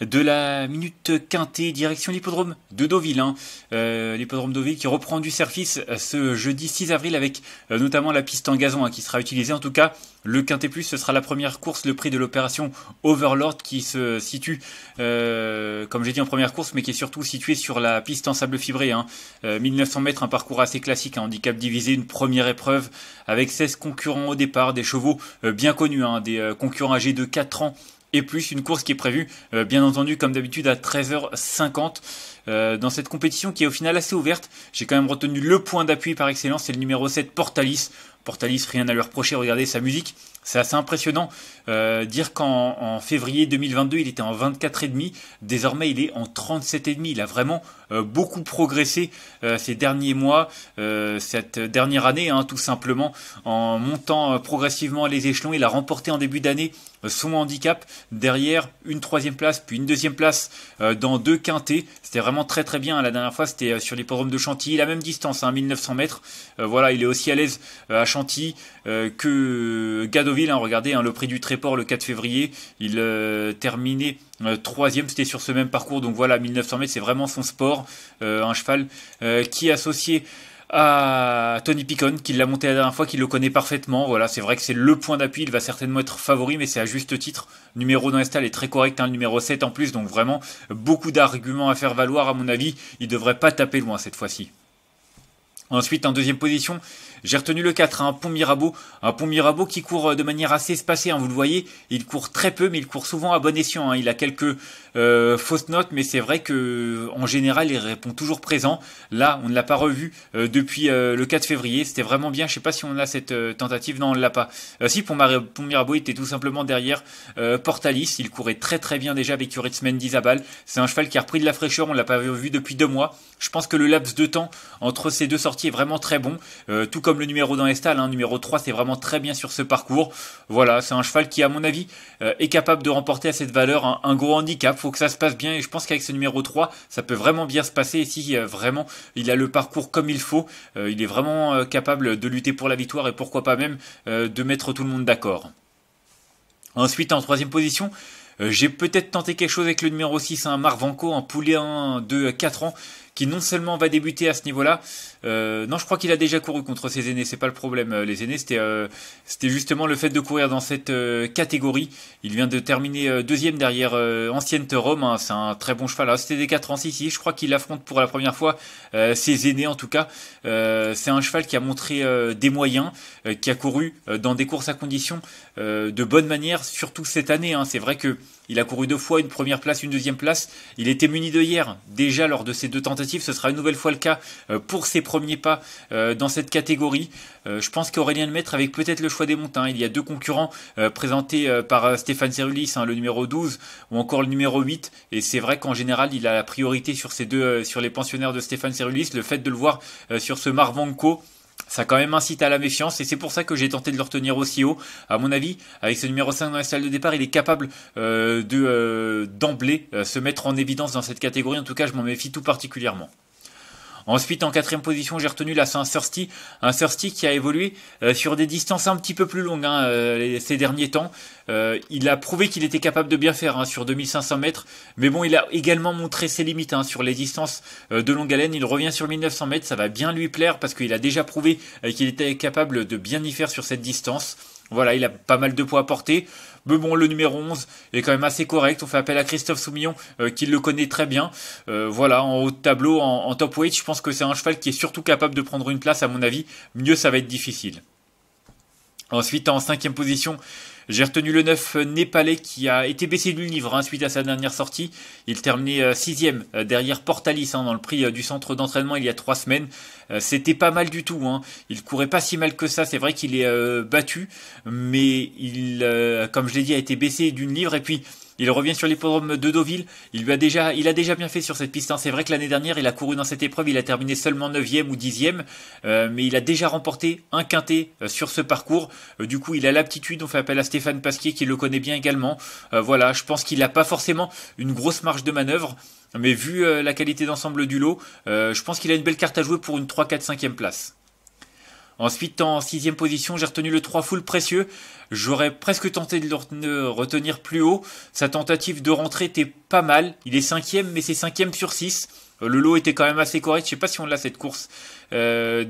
de la minute quintée direction l'hippodrome de Deauville. Hein. Euh, l'hippodrome Deauville qui reprend du service euh, ce jeudi 6 avril avec euh, notamment la piste en gazon hein, qui sera utilisée. En tout cas, le quintet plus, ce sera la première course, le prix de l'opération Overlord qui se situe, euh, comme j'ai dit en première course, mais qui est surtout situé sur la piste en sable fibré. Hein. 1900 mètres, un parcours assez classique, un handicap divisé, une première épreuve avec 16 concurrents au départ, des chevaux bien connus, hein, des concurrents âgés de 4 ans et plus une course qui est prévue, euh, bien entendu, comme d'habitude, à 13h50. Euh, dans cette compétition qui est au final assez ouverte, j'ai quand même retenu le point d'appui par excellence, c'est le numéro 7 Portalis. Portalis, rien à lui reprocher, regardez sa musique, c'est assez impressionnant. Euh, dire qu'en février 2022, il était en 24,5, désormais il est en 37,5. Il a vraiment euh, beaucoup progressé euh, ces derniers mois, cette dernière année, hein, tout simplement, en montant progressivement les échelons. Il a remporté en début d'année son handicap derrière une troisième place puis une deuxième place dans deux quintés c'était vraiment très très bien la dernière fois c'était sur les l'hippodrome de Chantilly la même distance 1900 hein, mètres voilà il est aussi à l'aise à euh, que Gadoville. Hein, regardez, hein, le prix du Tréport le 4 février, il euh, terminait euh, troisième, c'était sur ce même parcours. Donc voilà, 1900 mètres, c'est vraiment son sport, un cheval qui est associé à Tony Picon, qui l'a monté la dernière fois, qui le connaît parfaitement. Voilà, c'est vrai que c'est le point d'appui. Il va certainement être favori, mais c'est à juste titre. Numéro dans est très correct, un hein, le numéro 7 en plus. Donc vraiment, beaucoup d'arguments à faire valoir, à mon avis. Il devrait pas taper loin cette fois-ci. Ensuite, en deuxième position, j'ai retenu le 4, un hein, pont Mirabeau. Un pont Mirabeau qui court euh, de manière assez espacée, hein, vous le voyez. Il court très peu, mais il court souvent à bon escient. Hein. Il a quelques euh, fausses notes, mais c'est vrai que en général, il répond toujours présent. Là, on ne l'a pas revu euh, depuis le 4 février. C'était vraiment bien. Je sais pas si on a cette tentative. Non, on ne l'a pas. si, pont, Mirabeau était tout simplement derrière Portalis. Il courait très très bien déjà avec Uritz d'Isabal, C'est un cheval qui a repris de la fraîcheur. On ne l'a pas vu depuis deux mois. Je pense que le laps de temps entre ces deux sorties est vraiment très bon, euh, tout comme le numéro dans Estal, hein, numéro 3 c'est vraiment très bien sur ce parcours. Voilà, c'est un cheval qui à mon avis euh, est capable de remporter à cette valeur un, gros handicap, faut que ça se passe bien et je pense qu'avec ce numéro 3 ça peut vraiment bien se passer si euh, vraiment il a le parcours comme il faut, il est vraiment capable de lutter pour la victoire et pourquoi pas même de mettre tout le monde d'accord. Ensuite en troisième position, j'ai peut-être tenté quelque chose avec le numéro 6, hein, un Marvanco, un poulet de 4 ans qui non seulement va débuter à ce niveau-là, euh, non, je crois qu'il a déjà couru contre ses aînés, c'est pas le problème. Euh, les aînés, c'était euh, c'était justement le fait de courir dans cette catégorie. Il vient de terminer deuxième derrière Ancienne Rome, hein, c'est un très bon cheval. C'était des 4 ans ici, je crois qu'il affronte pour la première fois ses aînés en tout cas. c'est un cheval qui a montré des moyens, qui a couru dans des courses à conditions de bonne manière, surtout cette année. Hein. C'est vrai que il a couru deux fois, une première place, une deuxième place. Il était muni de hier. Déjà lors de ces deux tentatives, ce sera une nouvelle fois le cas euh, pour ses premiers pas euh, dans cette catégorie. Euh, je pense qu'Aurélien mettre avec peut-être le choix des montants. Hein. Il y a deux concurrents présentés par Stéphane Cerulis, hein, le numéro 12 ou encore le numéro 8. Et c'est vrai qu'en général, il a la priorité sur ces deux, sur les pensionnaires de Stéphane Serulis, Le fait de le voir sur ce Marvanco ça quand même incite à la méfiance et c'est pour ça que j'ai tenté de le retenir aussi haut. À mon avis, avec ce numéro 5 dans la salle de départ, il est capable euh, de euh, d'emblée euh, se mettre en évidence dans cette catégorie. En tout cas, je m'en méfie tout particulièrement. Ensuite, en quatrième position, j'ai retenu là, c'est un Thirsty, un qui a évolué euh, sur des distances un petit peu plus longues hein, euh, ces derniers temps. Euh, il a prouvé qu'il était capable de bien faire hein, sur 2500 mètres, mais bon, il a également montré ses limites hein, sur les distances de longue haleine. Il revient sur 1900 mètres, ça va bien lui plaire parce qu'il a déjà prouvé qu'il était capable de bien y faire sur cette distance. Voilà, il a pas mal de poids à porter. Mais bon, le numéro 11 est quand même assez correct. On fait appel à Christophe Soumillon, euh, qui le connaît très bien. Euh, voilà, en haut de tableau, en, en top weight, je pense que c'est un cheval qui est surtout capable de prendre une place, à mon avis. Mieux, ça va être difficile. Ensuite, en cinquième position, j'ai retenu le 9 euh, népalais qui a été baissé d'une livre hein, suite à sa dernière sortie. Il terminait 6 euh, euh, derrière Portalis hein, dans le prix du centre d'entraînement il y a trois semaines. C'était pas mal du tout. Hein. Il courait pas si mal que ça. C'est vrai qu'il est battu, mais il, comme je l'ai dit, a été baissé d'une livre et puis. Il revient sur l'hippodrome de Deauville. Il, lui a déjà, il a déjà bien fait sur cette piste. Hein. C'est vrai que l'année dernière, il a couru dans cette épreuve. Il a terminé seulement 9e ou 10e. mais il a déjà remporté un quintet sur ce parcours. du coup, il a l'aptitude. On fait appel à Stéphane Stéphane Pasquier qui le connaît bien également. Euh, voilà, je pense qu'il n'a pas forcément une grosse marge de manœuvre, mais vu euh, la qualité d'ensemble du lot, euh, je pense qu'il a une belle carte à jouer pour une 3-4-5e place. Ensuite, en sixième position, j'ai retenu le 3 full précieux. J'aurais presque tenté de le retenir plus haut. Sa tentative de rentrée était pas mal. Il est cinquième, mais c'est cinquième sur 6. Le lot était quand même assez correct. Je sais pas si on l'a cette course de,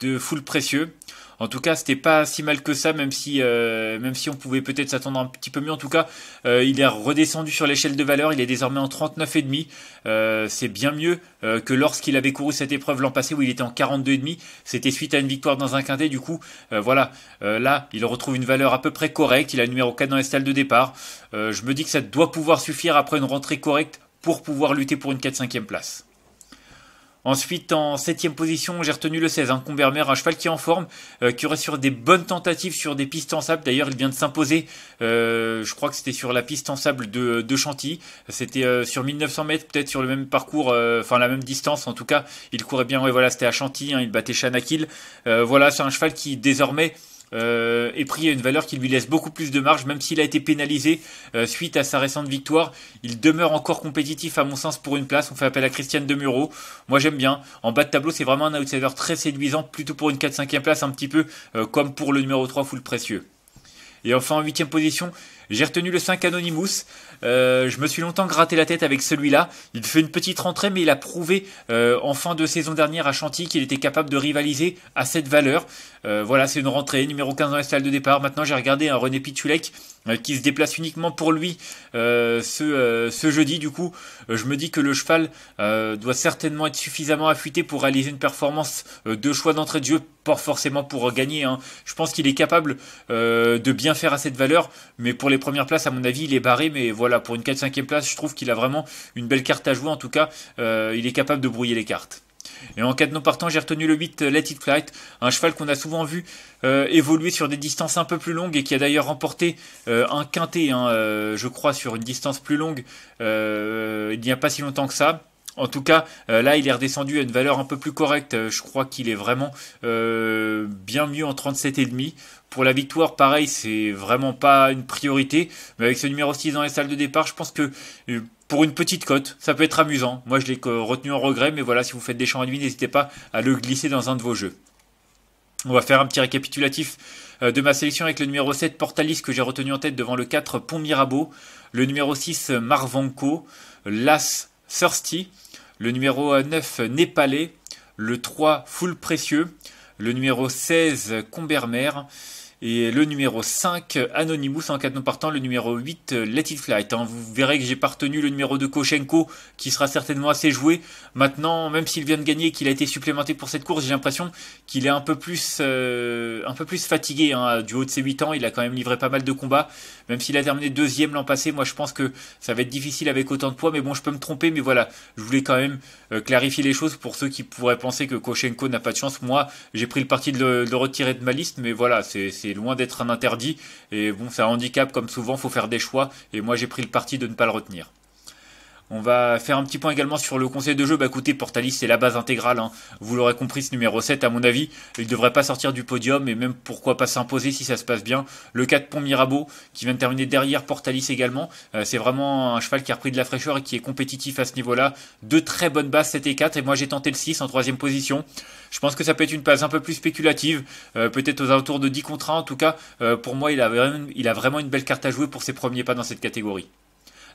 de full précieux. En tout cas, c'était pas si mal que ça, même si, euh, même si on pouvait peut-être s'attendre un petit peu mieux. En tout cas, euh, il est redescendu sur l'échelle de valeur. Il est désormais en 39,5. Euh, c'est bien mieux euh, que lorsqu'il avait couru cette épreuve l'an passé où il était en demi. C'était suite à une victoire dans un quintet. Du coup, euh, voilà. là, il retrouve une valeur à peu près correcte. Il a le numéro 4 dans les stalles de départ. je me dis que ça doit pouvoir suffire après une rentrée correcte pour pouvoir lutter pour une 4-5e place. Ensuite, en septième position, j'ai retenu le 16, un hein, Combermer, un cheval qui est en forme, euh, qui aurait sur des bonnes tentatives sur des pistes en sable. D'ailleurs, il vient de s'imposer, euh, je crois que c'était sur la piste en sable de, de Chantilly. C'était euh, sur 1900 mètres, peut-être sur le même parcours, enfin la même distance en tout cas. Il courait bien, ouais, voilà, c'était à Chantilly, hein, il battait Chanakil. voilà, c'est un cheval qui désormais... Euh, et pris à une valeur qui lui laisse beaucoup plus de marge, même s'il a été pénalisé euh, suite à sa récente victoire. Il demeure encore compétitif à mon sens pour une place. On fait appel à Christiane Demuro. Moi j'aime bien. En bas de tableau, c'est vraiment un outsider très séduisant, plutôt pour une 4-5e place, un petit peu euh, comme pour le numéro 3 full précieux. Et enfin en 8 position, j'ai retenu le 5 Anonymous. Euh, je me suis longtemps gratté la tête avec celui-là. Il fait une petite rentrée, mais il a prouvé euh, en fin de saison dernière à Chantilly qu'il était capable de rivaliser à cette valeur. Euh, voilà, c'est une rentrée, numéro 15 dans la salle de départ. Maintenant, j'ai regardé un René Pitulek qui se déplace uniquement pour lui ce, ce, jeudi. Du coup, je me dis que le cheval doit certainement être suffisamment affûté pour réaliser une performance de choix d'entrée de jeu, pas forcément pour gagner. Hein. Je pense qu'il est capable de bien faire à cette valeur, mais pour les première place à mon avis, il est barré, mais voilà, pour une 4-5e place, je trouve qu'il a vraiment une belle carte à jouer. En tout cas, euh, il est capable de brouiller les cartes. Et en cas de non partant, j'ai retenu le 8 euh, Let It Flight, un cheval qu'on a souvent vu euh, évoluer sur des distances un peu plus longues et qui a d'ailleurs remporté un quintet, hein, je crois, sur une distance plus longue il n'y a pas si longtemps que ça. En tout cas, euh, là, il est redescendu à une valeur un peu plus correcte. Euh, je crois qu'il est vraiment euh, bien mieux en 37,5. Pour la victoire, pareil, c'est vraiment pas une priorité. Mais avec ce numéro 6 dans les salles de départ, je pense que pour une petite cote, ça peut être amusant. Moi, je l'ai retenu en regret, mais voilà, si vous faites des champs nuit, n'hésitez pas à le glisser dans un de vos jeux. On va faire un petit récapitulatif de ma sélection avec le numéro 7 Portalis que j'ai retenu en tête devant le 4 Pont Mirabeau, le numéro 6 Marvanco, l'As Thirsty, le numéro 9 Népalais, le 3 Foule Précieux, le numéro 16 Combermer, et le numéro 5, Anonymous en cas de non partant. Le numéro 8, Let It Fly. Hein, vous verrez que j'ai pas retenu le numéro de Koshenko, qui sera certainement assez joué. Maintenant, même s'il vient de gagner et qu'il a été supplémenté pour cette course, j'ai l'impression qu'il est un peu plus, euh, un peu plus fatigué. Hein. Du haut de ses 8 ans, il a quand même livré pas mal de combats. Même s'il a terminé deuxième l'an passé, moi je pense que ça va être difficile avec autant de poids. Mais bon, je peux me tromper. Mais voilà, je voulais quand même euh, clarifier les choses pour ceux qui pourraient penser que Koshenko n'a pas de chance. Moi, j'ai pris le parti de de le, retirer de ma liste. Mais voilà, c'est loin d'être un interdit. Et bon, c'est un handicap comme souvent, faut faire des choix. Et moi, j'ai pris le parti de ne pas le retenir. On va faire un petit point également sur le conseil de jeu. Bah écoutez, Portalis, c'est la base intégrale. Hein. Vous l'aurez compris, ce numéro 7, à mon avis, il ne devrait pas sortir du podium et même pourquoi pas s'imposer si ça se passe bien. Le 4 Pont Mirabeau, qui vient de terminer derrière Portalis également. Euh, c'est vraiment un cheval qui a repris de la fraîcheur et qui est compétitif à ce niveau-là. Deux très bonnes bases, 7 et 4. Et moi, j'ai tenté le 6 en troisième position. Je pense que ça peut être une base un peu plus spéculative, euh, peut-être aux alentours de 10 contre 1. En tout cas, euh, pour moi, il il a vraiment une belle carte à jouer pour ses premiers pas dans cette catégorie.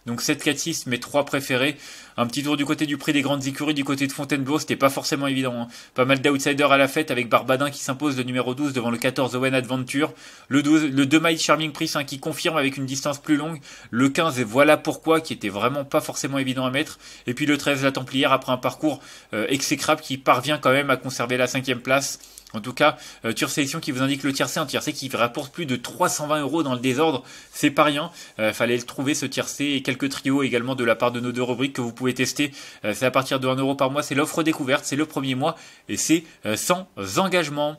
Donc 7 4-6, mes 3 préférés. Un petit tour du côté du prix des grandes écuries, du côté de Fontainebleau, c'était pas forcément évident. Hein. Pas mal d'outsiders à la fête avec Barbadin qui s'impose le numéro 12 devant le 14 Owen Adventure. Le, 12, le 2 My Charming Priest hein, qui confirme avec une distance plus longue. Le 15 et voilà pourquoi qui était vraiment pas forcément évident à mettre. Et puis le 13 la Templière après un parcours euh, exécrable qui parvient quand même à conserver la cinquième place. En tout cas, euh, Tour qui vous indique le tiercé, un tiercé qui rapporte plus de 320 euros dans le désordre, c'est pas rien. Euh, fallait le trouver ce tiercé et quelques trios également de la part de nos deux rubriques que vous pouvez tester. Euh, c'est à partir de 1 euro par mois, c'est l'offre découverte, c'est le premier mois et c'est euh, sans engagement.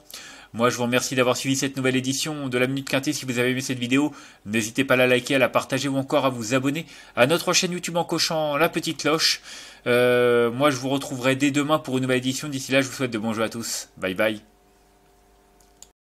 Moi, je vous remercie d'avoir suivi cette nouvelle édition de la Minute Quintée. Si vous avez aimé cette vidéo, n'hésitez pas à la liker, à la partager ou encore à vous abonner à notre chaîne YouTube en cochant la petite cloche. Euh, moi, je vous retrouverai dès demain pour une nouvelle édition. D'ici là, je vous souhaite de bons jeux à tous. Bye bye.